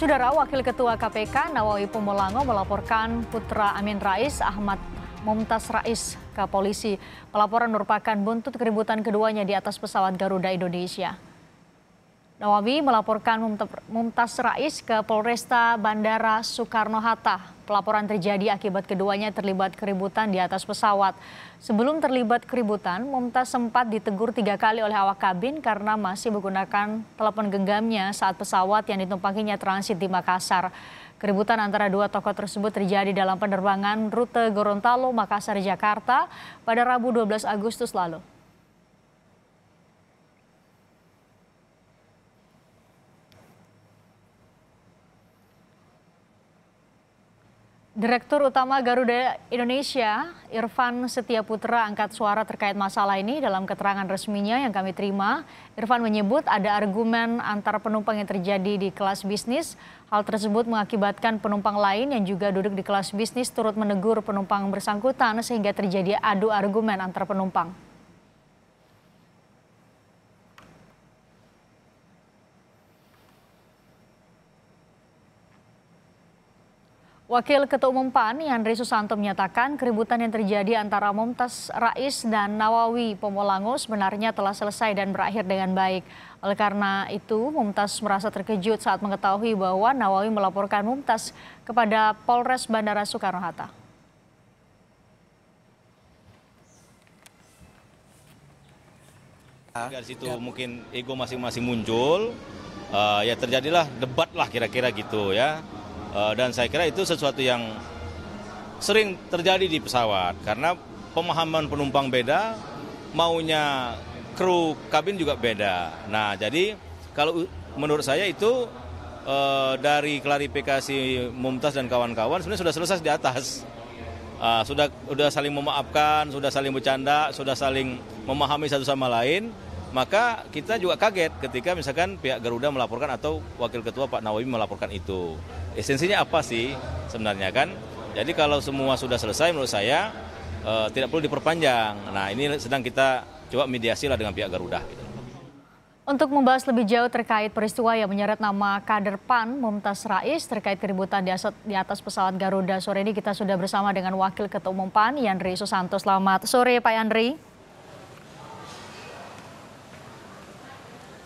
Saudara Wakil Ketua KPK Nawawi Pumulango melaporkan putra Amin Rais Ahmad Mumtaz Rais ke polisi. Pelaporan merupakan buntut keributan keduanya di atas pesawat Garuda Indonesia. Nawawi melaporkan Mumtaz Rais ke Polresta Bandara Soekarno-Hatta. Pelaporan terjadi akibat keduanya terlibat keributan di atas pesawat. Sebelum terlibat keributan, Mumtaz sempat ditegur tiga kali oleh awak kabin karena masih menggunakan telepon genggamnya saat pesawat yang ditumpanginya transit di Makassar. Keributan antara dua tokoh tersebut terjadi dalam penerbangan rute Gorontalo, Makassar, Jakarta pada Rabu 12 Agustus lalu. Direktur Utama Garuda Indonesia, Irfan Setiaputra angkat suara terkait masalah ini dalam keterangan resminya yang kami terima. Irfan menyebut ada argumen antar penumpang yang terjadi di kelas bisnis. Hal tersebut mengakibatkan penumpang lain yang juga duduk di kelas bisnis turut menegur penumpang bersangkutan sehingga terjadi adu argumen antar penumpang. Wakil Ketua Umum PAN Yandri Susanto menyatakan keributan yang terjadi antara Momtas Rais dan Nawawi Pomolango sebenarnya telah selesai dan berakhir dengan baik. Oleh karena itu, Momtas merasa terkejut saat mengetahui bahwa Nawawi melaporkan Momtas kepada Polres Bandara Soekarno-Hatta. Ah, dari situ mungkin ego masing-masing muncul, uh, ya terjadilah debat lah kira-kira gitu ya. Eh, dan saya kira itu sesuatu yang sering terjadi di pesawat karena pemahaman penumpang beda, maunya kru kabin juga beda. Nah, jadi kalau menurut saya itu eh, dari klarifikasi Mumtaz dan kawan-kawan sebenarnya sudah selesai di atas. Ah, sudah sudah saling memaafkan, sudah saling bercanda, sudah saling memahami satu sama lain maka kita juga kaget ketika misalkan pihak Garuda melaporkan atau Wakil Ketua Pak Nawawi melaporkan itu. Esensinya apa sih sebenarnya kan? Jadi kalau semua sudah selesai menurut saya eh, tidak perlu diperpanjang. Nah ini sedang kita coba mediasi lah dengan pihak Garuda. Untuk membahas lebih jauh terkait peristiwa yang menyeret nama kader PAN Mumtaz Rais terkait keributan di, aset, di atas pesawat Garuda sore ini kita sudah bersama dengan Wakil Ketua Umum PAN Yandri Susanto. Selamat sore Pak Yandri.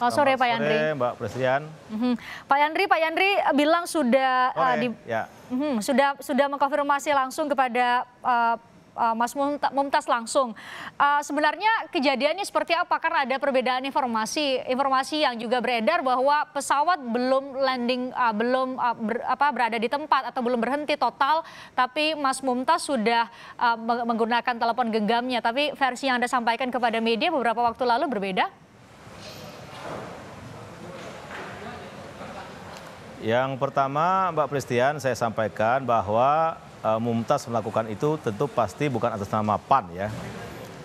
Selamat sore Pak Yandri. Sore, Mbak Presiden. Mm-hmm. Pak Yandri, Pak Yandri eh, bilang sudah uh, di, ya. mm-hmm, sudah sudah mengkonfirmasi langsung kepada uh, uh, Mas Mumtaz langsung. Uh, sebenarnya kejadiannya seperti apa? Karena ada perbedaan informasi, informasi yang juga beredar bahwa pesawat belum landing, uh, belum uh, ber, apa, berada di tempat atau belum berhenti total, tapi Mas Mumtaz sudah uh, menggunakan telepon genggamnya. Tapi versi yang anda sampaikan kepada media beberapa waktu lalu berbeda. Yang pertama, Mbak Pristian, saya sampaikan bahwa e, Mumtaz melakukan itu tentu pasti bukan atas nama PAN ya.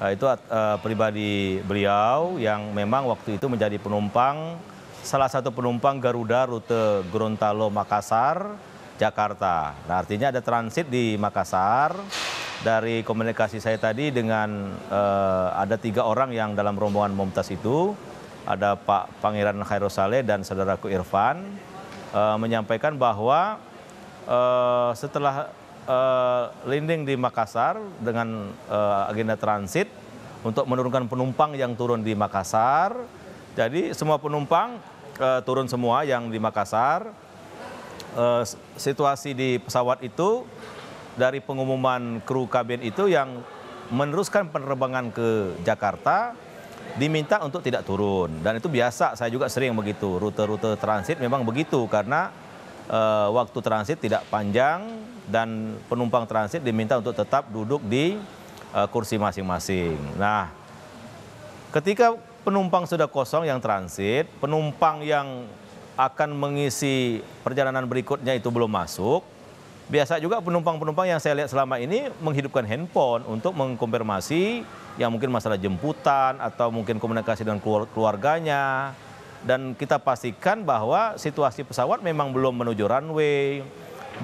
E, itu e, pribadi beliau yang memang waktu itu menjadi penumpang, salah satu penumpang Garuda rute Gorontalo Makassar, Jakarta. Nah, artinya ada transit di Makassar. Dari komunikasi saya tadi dengan e, ada tiga orang yang dalam rombongan Mumtaz itu, ada Pak Pangeran Khairul Saleh dan saudaraku Irfan Eh, menyampaikan bahwa uh, setelah uh, eh, landing di Makassar dengan uh, agenda transit untuk menurunkan penumpang yang turun di Makassar. Jadi semua penumpang uh, turun semua yang di Makassar. Uh, situasi di pesawat itu dari pengumuman kru kabin itu yang meneruskan penerbangan ke Jakarta diminta untuk tidak turun dan itu biasa saya juga sering begitu rute-rute transit memang begitu karena e, waktu transit tidak panjang dan penumpang transit diminta untuk tetap duduk di e, kursi masing-masing. Nah, ketika penumpang sudah kosong yang transit, penumpang yang akan mengisi perjalanan berikutnya itu belum masuk, biasa juga penumpang-penumpang yang saya lihat selama ini menghidupkan handphone untuk mengkonfirmasi yang mungkin masalah jemputan atau mungkin komunikasi dengan keluarganya dan kita pastikan bahwa situasi pesawat memang belum menuju runway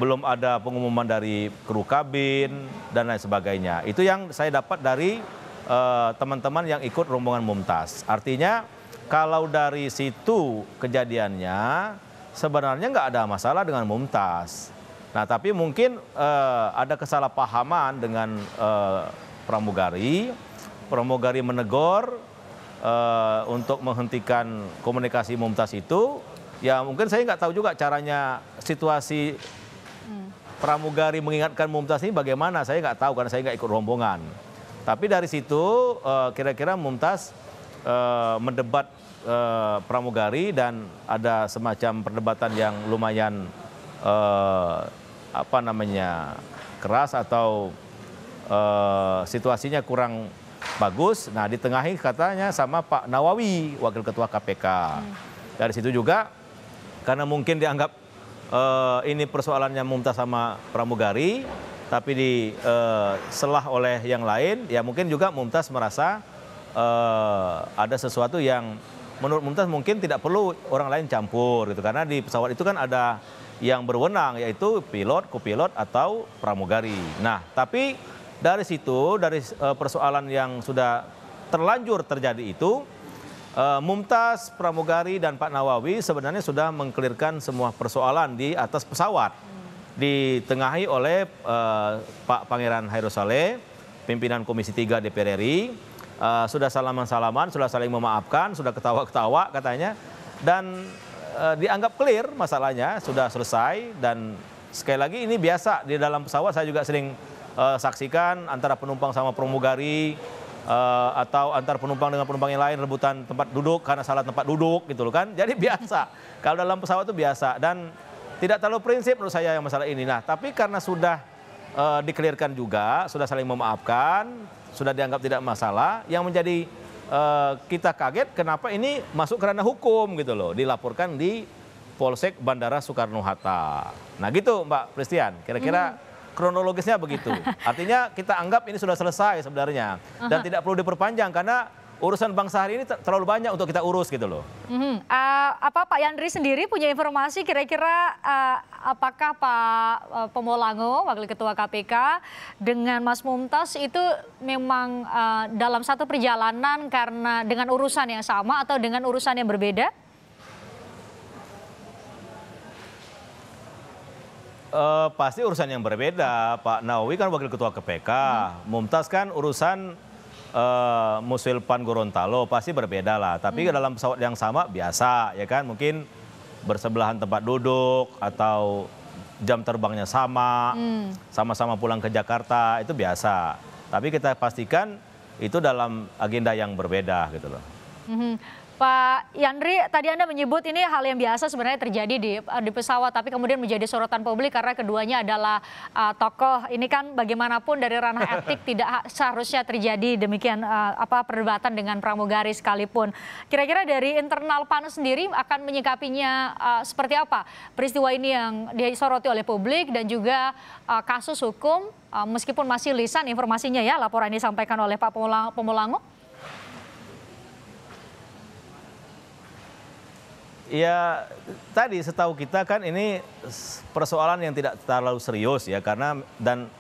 belum ada pengumuman dari kru kabin dan lain sebagainya itu yang saya dapat dari eh, teman-teman uh, yang ikut rombongan Mumtaz artinya kalau dari situ kejadiannya sebenarnya nggak ada masalah dengan Mumtaz Nah, tapi mungkin uh, ada kesalahpahaman dengan uh, pramugari. Pramugari menegur uh, untuk menghentikan komunikasi Mumtaz itu. Ya, mungkin saya nggak tahu juga caranya situasi pramugari mengingatkan Mumtaz ini bagaimana. Saya nggak tahu karena saya nggak ikut rombongan. Tapi dari situ kira-kira Mumtaz mendebat pramugari dan ada semacam perdebatan yang lumayan uh, apa namanya keras atau e, situasinya kurang bagus. Nah di tengah ini katanya sama Pak Nawawi Wakil Ketua KPK. Hmm. Dari situ juga karena mungkin dianggap e, ini persoalannya muntah sama Pramugari, tapi diselah eh, uh, oleh yang lain, ya mungkin juga Mumtaz merasa e, ada sesuatu yang menurut Mumtaz mungkin tidak perlu orang lain campur gitu karena di pesawat itu kan ada yang berwenang yaitu pilot, kopilot atau pramugari. Nah, tapi dari situ dari eh, persoalan yang sudah terlanjur terjadi itu eh, Mumtaz, Pramugari dan Pak Nawawi sebenarnya sudah mengklirkan semua persoalan di atas pesawat hmm. ditengahi oleh eh, Pak Pangeran Hairul pimpinan Komisi 3 DPR RI uh, sudah salaman-salaman, sudah saling memaafkan, sudah ketawa-ketawa katanya dan uh, dianggap clear masalahnya sudah selesai dan sekali lagi ini biasa di dalam pesawat saya juga sering uh, saksikan antara penumpang sama pramugari uh, atau antar penumpang dengan penumpang yang lain rebutan tempat duduk karena salah tempat duduk gitu loh kan. Jadi biasa. Kalau dalam pesawat itu biasa dan tidak terlalu prinsip menurut saya yang masalah ini. Nah, tapi karena sudah uh, dikelirkan juga, sudah saling memaafkan, sudah dianggap tidak masalah. Yang menjadi uh, kita kaget kenapa ini masuk kerana hukum gitu loh, dilaporkan di Polsek Bandara Soekarno Hatta. Nah gitu Mbak Pristian, kira-kira hmm. kronologisnya begitu. Artinya kita anggap ini sudah selesai sebenarnya dan uh -huh. tidak perlu diperpanjang karena urusan bangsa hari ini terlalu banyak untuk kita urus gitu loh. Mm-hmm. Uh, apa Pak Yandri sendiri punya informasi kira-kira uh, apakah Pak uh, Pemolango, Wakil Ketua KPK, dengan Mas Mumtaz itu memang uh, dalam satu perjalanan karena dengan urusan yang sama atau dengan urusan yang berbeda? Uh, pasti urusan yang berbeda. Pak Nawawi kan Wakil Ketua KPK, hmm. Mumtaz kan urusan uh, Gorontalo pasti berbeda lah. Tapi hmm. dalam pesawat yang sama biasa ya kan mungkin bersebelahan tempat duduk atau jam terbangnya sama, hmm. sama-sama hmm. pulang ke Jakarta itu biasa. Tapi kita pastikan itu dalam agenda yang berbeda gitu loh. Hmm. Pak Yandri, tadi Anda menyebut ini hal yang biasa sebenarnya terjadi di, di pesawat, tapi kemudian menjadi sorotan publik karena keduanya adalah uh, tokoh. Ini kan bagaimanapun dari ranah etik tidak seharusnya terjadi demikian uh, apa perdebatan dengan pramugari sekalipun. Kira-kira dari internal PAN sendiri akan menyikapinya uh, seperti apa peristiwa ini yang disoroti oleh publik dan juga uh, kasus hukum uh, meskipun masih lisan informasinya ya laporan ini disampaikan oleh Pak pemulangu Ya tadi setahu kita kan ini persoalan yang tidak terlalu serius ya karena dan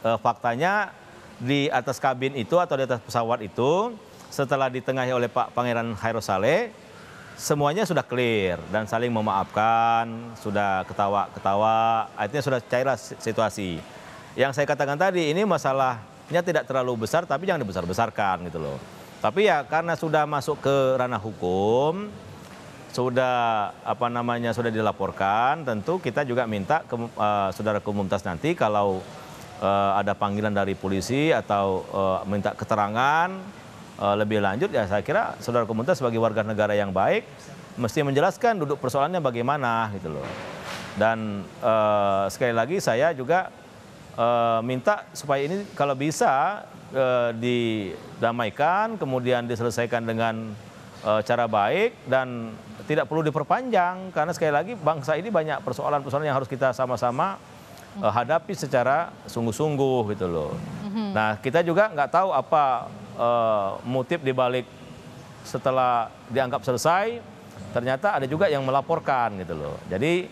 e, faktanya di atas kabin itu atau di atas pesawat itu setelah ditengahi oleh Pak Pangeran Hairo Saleh semuanya sudah clear dan saling memaafkan, sudah ketawa-ketawa, artinya sudah cairlah situasi. Yang saya katakan tadi ini masalahnya tidak terlalu besar tapi jangan dibesar-besarkan gitu loh. Tapi ya karena sudah masuk ke ranah hukum, sudah apa namanya sudah dilaporkan, tentu kita juga minta ke, uh, saudara komunitas nanti kalau uh, ada panggilan dari polisi atau uh, minta keterangan uh, lebih lanjut ya saya kira saudara komunitas sebagai warga negara yang baik mesti menjelaskan duduk persoalannya bagaimana gitu loh. Dan uh, sekali lagi saya juga uh, minta supaya ini kalau bisa uh, didamaikan kemudian diselesaikan dengan Eh, cara baik dan tidak perlu diperpanjang karena sekali lagi bangsa ini banyak persoalan-persoalan yang harus kita sama-sama uh, hadapi secara sungguh-sungguh gitu loh. Mhm. Nah kita juga nggak tahu apa uh, motif dibalik setelah dianggap selesai ternyata ada juga yang melaporkan gitu loh. Jadi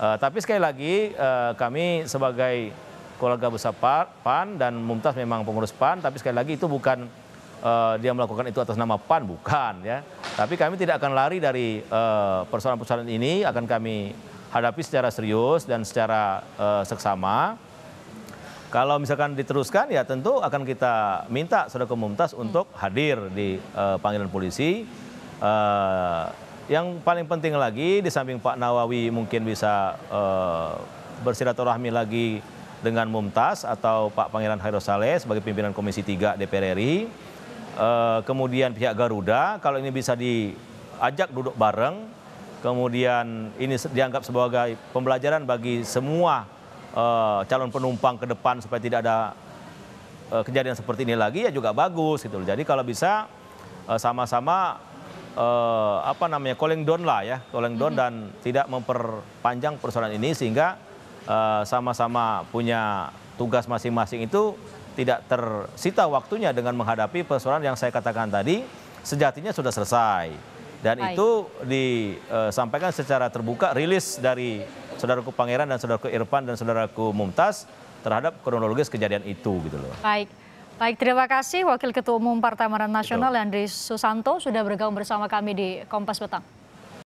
uh, tapi sekali lagi uh, kami sebagai keluarga besar PAN dan Mumtaz memang pengurus PAN tapi sekali lagi itu bukan uh, dia melakukan itu atas nama PAN bukan ya. Tapi kami tidak akan lari dari eh, persoalan-persoalan uh, ini akan kami hadapi secara serius dan secara uh, seksama. Kalau misalkan diteruskan ya tentu akan kita minta Saudara Komunitas hmm. untuk hadir di uh, panggilan polisi. Uh, yang paling penting lagi di samping Pak Nawawi mungkin bisa uh, bersilaturahmi lagi dengan Mumtaz atau Pak Pangeran Hairo Saleh sebagai pimpinan Komisi 3 DPR RI. Eh, kemudian pihak Garuda kalau ini bisa diajak duduk bareng kemudian ini dianggap sebagai pembelajaran bagi semua uh, calon penumpang ke depan supaya tidak ada uh, kejadian seperti ini lagi ya juga bagus gitu jadi kalau bisa sama-sama uh, uh, apa namanya calling down lah ya calling down mm -hmm. dan tidak memperpanjang persoalan ini sehingga sama-sama uh, sama -sama punya tugas masing-masing itu tidak tersita waktunya dengan menghadapi persoalan yang saya katakan tadi sejatinya sudah selesai dan Baik. itu disampaikan e, secara terbuka rilis dari saudaraku Pangeran dan saudaraku Irfan dan saudaraku Mumtaz terhadap kronologis kejadian itu gitu loh. Baik. Baik, terima kasih Wakil Ketua Umum Partai Amanat Nasional Andri Susanto sudah bergabung bersama kami di Kompas Petang.